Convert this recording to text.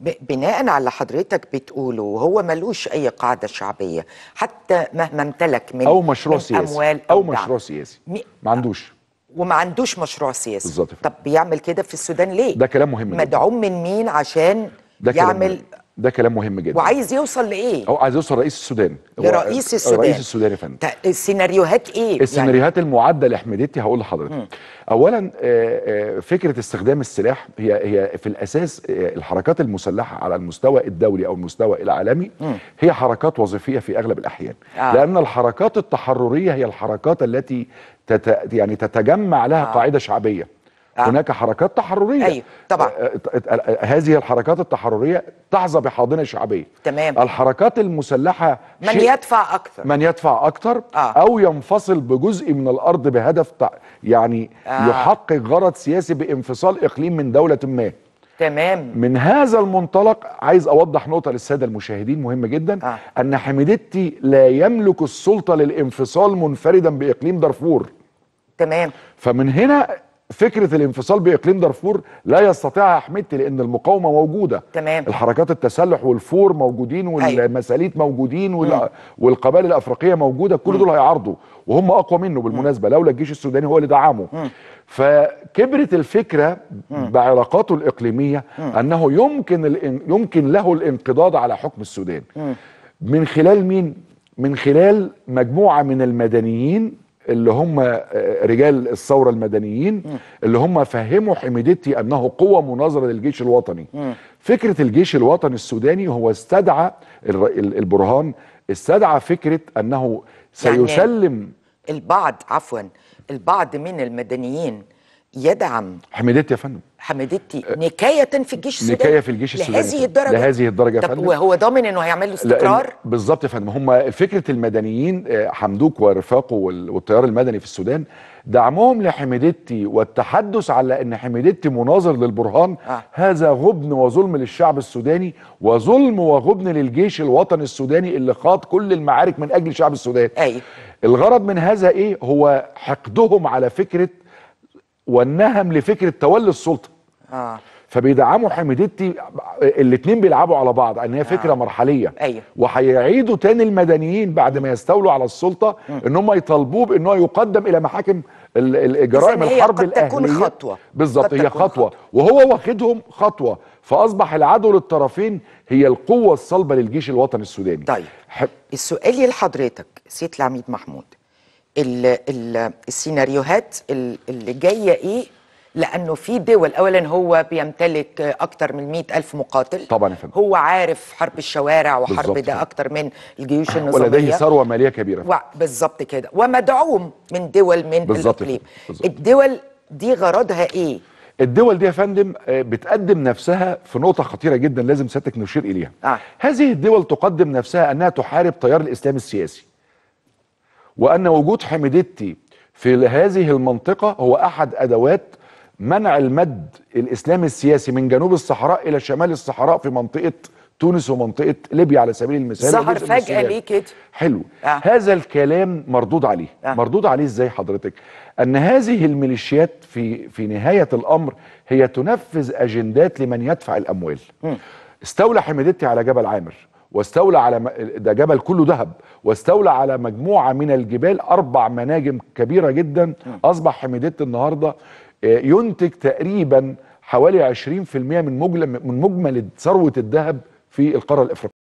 بناء على حضرتك بتقوله وهو ملوش اي قاعده شعبيه حتى مهما امتلك من او مشروع من سياسي اموال او, أو مشروع سياسي ما عندوش وما عندوش مشروع سياسي بالظبط طب بيعمل كده في السودان ليه ده كلام مهم مدعوم من مين عشان ده يعمل ده كلام مهم جدا وعايز يوصل لايه هو عايز يوصل رئيس السودان لرئيس السودان رئيس السودان يا فندم السيناريوهات ايه يعني السيناريوهات يعني؟ المعده لحميدتي هقول لحضرتك م. اولا آه، آه، فكره استخدام السلاح هي هي في الاساس آه، الحركات المسلحه على المستوى الدولي او المستوى العالمي م. هي حركات وظيفيه في اغلب الاحيان آه. لان الحركات التحرريه هي الحركات التي تت يعني تتجمع لها آه. قاعده شعبيه آه. هناك حركات تحرريه ايوه طبعا آه، هذه الحركات التحرريه تحظى بحاضنه شعبيه تمام الحركات المسلحه من شيء يدفع اكثر من يدفع اكثر آه. او ينفصل بجزء من الارض بهدف يعني آه. يحقق غرض سياسي بانفصال اقليم من دوله ما تمام من هذا المنطلق عايز اوضح نقطه للساده المشاهدين مهمه جدا آه. ان حميدتي لا يملك السلطه للانفصال منفردا باقليم دارفور تمام فمن هنا فكره الانفصال باقليم دارفور لا يستطيعها حميدتي لان المقاومه موجوده تمام الحركات التسلح والفور موجودين والمساليت أيوة. موجودين وال... والقبائل الافريقيه موجوده كل دول هيعارضوا وهم اقوى منه بالمناسبه لولا الجيش السوداني هو اللي دعمه مم. فكبرت الفكره مم. بعلاقاته الاقليميه مم. انه يمكن الان... يمكن له الانقضاض على حكم السودان مم. من خلال مين من خلال مجموعه من المدنيين اللي هم آه، رجال الثوره المدنيين اللي هم فهموا حميدتي انه قوه مناظره للجيش الوطني فكره الجيش الوطني السوداني هو استدعى البرهان استدعى فكره انه يعني سيسلم يعني البعض عفوا البعض من المدنيين يدعم حميدتي يا فندم حميدتي نكايه في الجيش السوداني نكايه في الجيش السوداني لهذه الدرجه لهذه الدرجه يا فندم وهو ضامن انه هيعمل له استقرار بالظبط يا فندم هم فكره المدنيين آه، حمدوك ورفاقه والتيار المدني في السودان دعمهم لحميدتي والتحدث على ان حميدتي مناظر للبرهان آه. هذا غبن وظلم للشعب السوداني وظلم وغبن للجيش الوطني السوداني اللي خاض كل المعارك من اجل شعب السودان أي. الغرض من هذا ايه هو حقدهم على فكره والنهم لفكره تولي السلطه اه فبيدعموا حميدتي الاثنين بيلعبوا على بعض ان هي فكره آه. مرحليه أيوه. وهيعيدوا تاني المدنيين بعد ما يستولوا على السلطه ان هم يطالبوه بان هو يقدم الى محاكم جرائم الحرب قد الاهليه تكون خطوه بالظبط هي خطوة. خطوه وهو واخدهم خطوه فاصبح العدو للطرفين هي القوه الصلبه للجيش الوطني السوداني طيب السؤال لحضرتك سيد العميد محمود ال الـ السيناريوهات اللي جايه ايه لانه في دول اولا هو بيمتلك اكتر من مئة الف مقاتل طبعا فهم. هو عارف حرب الشوارع وحرب ده اكتر من الجيوش النظاميه ولديه ثروه ماليه كبيره بالظبط كده ومدعوم من دول من الاقليم الدول دي غرضها ايه الدول دي يا فندم آه، بتقدم نفسها في نقطه خطيره جدا لازم سيادتك نشير اليها آه. هذه الدول تقدم نفسها انها تحارب تيار الاسلام السياسي وأن وجود حميدتي في هذه المنطقة هو أحد أدوات منع المد الإسلامي السياسي من جنوب الصحراء إلى شمال الصحراء في منطقة تونس ومنطقة ليبيا على سبيل المثال ظهر فجأة ليه كده حلو آه. هذا الكلام مردود عليه آه. مردود عليه ازاي حضرتك أن هذه الميليشيات في في نهاية الأمر هي تنفذ أجندات لمن يدفع الأموال م. استولى حميدتي على جبل عامر واستولى على ده جبل كله ذهب واستولى على مجموعه من الجبال اربع مناجم كبيره جدا اصبح حميدت النهارده آه، ينتج تقريبا حوالي 20% من مجمل من مجمل ثروه الذهب في القاره الافريقيه